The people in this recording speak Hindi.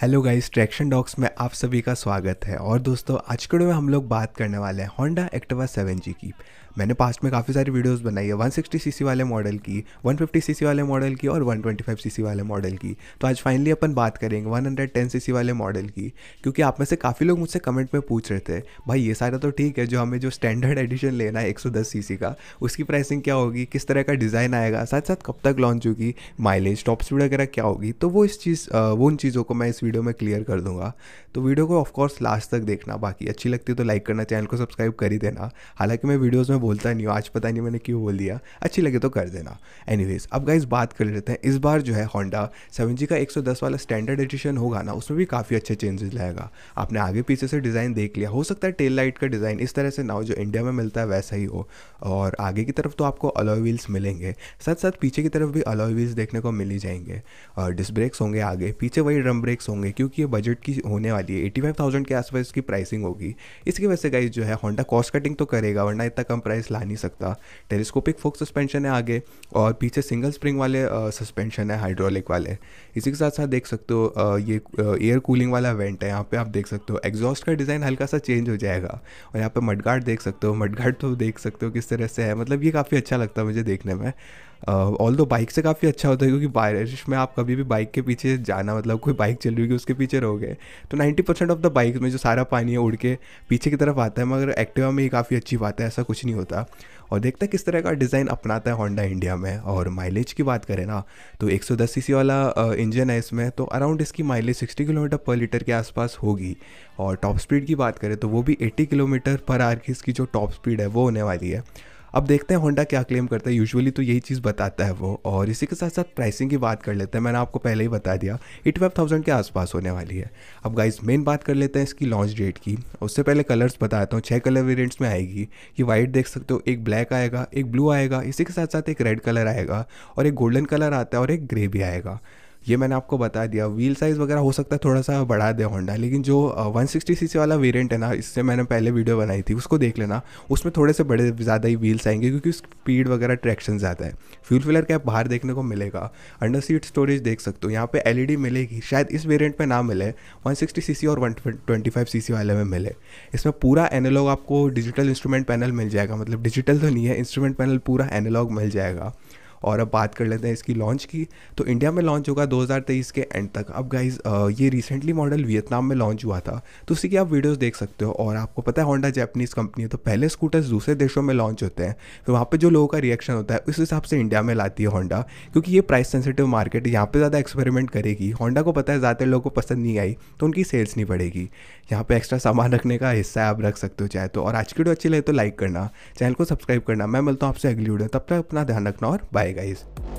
हेलो गाइस ट्रैक्शन डॉक्स में आप सभी का स्वागत है और दोस्तों आज के वीडियो में हम लोग बात करने वाले हैं होंडा एक्टिवा सेवन जी की मैंने पास्ट में काफ़ी सारी वीडियोस बनाई है 160 सीसी वाले मॉडल की 150 सीसी वाले मॉडल की और 125 सीसी वाले मॉडल की तो आज फाइनली अपन बात करेंगे 110 सीसी वाले मॉडल की क्योंकि आप में से काफ़ी लोग मुझसे कमेंट में पूछ रहे थे भाई ये सारा तो ठीक है जो हमें जो स्टैंडर्ड एडिशन लेना है एक सौ का उसकी प्राइसिंग क्या होगी किस तरह का डिज़ाइन आएगा साथ साथ कब तक लॉन्च होगी माइलेज टॉप स्पीड वगैरह क्या होगी तो वो इस चीज़ वो उन चीज़ों को मैं इस वीडियो में क्लियर कर दूंगा तो वीडियो को ऑफकोर्स लास्ट तक देखना बाकी अच्छी लगती है तो लाइक करना चैनल को सब्सक्राइब कर ही देना हालांकि मैं वीडियोज़ में बोलता नहीं हूँ आज पता नहीं मैंने क्यों बोल दिया अच्छी लगे तो कर देना एनीवेज अब गाइज बात कर लेते हैं इस बार जो है होंडा सेवन जी का 110 वाला स्टैंडर्ड एडिशन होगा ना उसमें भी काफ़ी अच्छे चेंजेस लाएगा आपने आगे पीछे से डिज़ाइन देख लिया हो सकता है टेल लाइट का डिज़ाइन इस तरह से ना हो जो इंडिया में मिलता है वैसा ही हो और आगे की तरफ तो आपको अलॉय व्हील्स मिलेंगे साथ साथ पीछे की तरफ भी अलॉय व्हील्स देखने को मिल ही जाएंगे और डिस्क ब्रेक्स होंगे आगे पीछे वही ड्रम ब्रेक्स होंगे क्योंकि ये बजट की होने वाली है एटी के आसपास इसकी प्राइसिंग होगी इसकी वजह से गाइज जो है होंडा कॉस्ट कटिंग तो करेगा वरना इतना कम प्राइस प्राइस ला नहीं सकता टेलीस्कोपिक फोक सस्पेंशन है आगे और पीछे सिंगल स्प्रिंग वाले सस्पेंशन है हाइड्रोलिक वाले इसी के साथ साथ देख सकते हो ये एयर कूलिंग वाला वेंट है यहाँ पे आप देख सकते हो एग्जॉस्ट का डिज़ाइन हल्का सा चेंज हो जाएगा और यहाँ पे मडगार्ड देख सकते हो मडगार्ड तो देख सकते हो किस तरह से है मतलब ये काफ़ी अच्छा लगता है मुझे देखने में ऑल दो बाइक से काफ़ी अच्छा होता है क्योंकि बारिश में आप कभी भी बाइक के पीछे जाना मतलब कोई बाइक चल रही होगी उसके पीछे रहोगे तो ninety percent of the bike में जो सारा पानी है उड़ के पीछे की तरफ आता है मगर एक्टिवा में ही काफ़ी अच्छी बात है ऐसा कुछ नहीं होता और देखते हैं किस तरह का डिज़ाइन अपनाता है होंडा इंडिया में और माइलेज की बात करें ना तो 110 सीसी वाला इंजन है इसमें तो अराउंड इसकी माइलेज 60 किलोमीटर पर लीटर के आसपास होगी और टॉप स्पीड की बात करें तो वो भी 80 किलोमीटर पर आर की इसकी जो टॉप स्पीड है वो होने वाली है अब देखते हैं होंडा क्या क्लेम करता है यूजुअली तो यही चीज़ बताता है वो और इसी के साथ साथ प्राइसिंग की बात कर लेते हैं मैंने आपको पहले ही बता दिया एटी ट्वेल्व थाउजेंड के आसपास होने वाली है अब गाइज मेन बात कर लेते हैं इसकी लॉन्च डेट की उससे पहले कलर्स बताता हूँ छः कलर वेरियंट्स में आएगी ये वाइट देख सकते हो एक ब्लैक आएगा एक ब्लू आएगा इसी के साथ साथ एक रेड कलर आएगा और एक गोल्डन कलर आता है और एक ग्रे भी आएगा ये मैंने आपको बता दिया व्हील साइज़ वगैरह हो सकता है थोड़ा सा बढ़ा दे होंडा लेकिन जो वन सिक्सटी सी वाला वेरियंट है ना इससे मैंने पहले वीडियो बनाई थी उसको देख लेना उसमें थोड़े से बड़े ज़्यादा ही व्हील्स आएंगे क्योंकि स्पीड वगैरह ट्रैक्शन ज़्यादा है फ्यूल फिलर कैप बाहर देखने को मिलेगा अंडर सीट स्टोरेज देख सकते हो यहाँ पे एल मिलेगी शायद इस वेरियंट में ना मिले वन सिक्सटी और वन ट्वेंटी वाले में मिले इसमें पूरा एनालॉग आपको डिजिटल इंस्ट्रूमेंट पैनल मिल जाएगा मतलब डिजिटल तो नहीं है इंस्ट्रूमेंट पैनल पूरा एनालॉग मिल जाएगा और अब बात कर लेते हैं इसकी लॉन्च की तो इंडिया में लॉन्च होगा 2023 के एंड तक अब गाइज ये रिसेंटली मॉडल वियतनाम में लॉन्च हुआ था तो उसी की आप वीडियोस देख सकते हो और आपको पता है होंडा जैपनीज़ कंपनी है तो पहले स्कूटर्स दूसरे देशों में लॉन्च होते हैं तो वहाँ पर जो लोगों का रिएक्शन होता है उस हिसाब से इंडिया में लाती है होंडा क्योंकि ये प्राइस सेंसिटिव मार्केट यहाँ पर ज़्यादा एक्सपेरिमेंट करेगी होंडा को पता है ज़्यादातर लोगों को पसंद नहीं आई तो उनकी सेल्स नहीं बढ़ेगी यहाँ पर एक्स्ट्रा सामान रखने का हिस्सा आप रख सकते हो चाहे तो और आज की वीडियो अच्छी लगे तो लाइक करना चैनल को सब्सक्राइब करना मैं मिलता हूँ आपसे अगली वीडियो तब तक अपना ध्यान रखना और बाय guys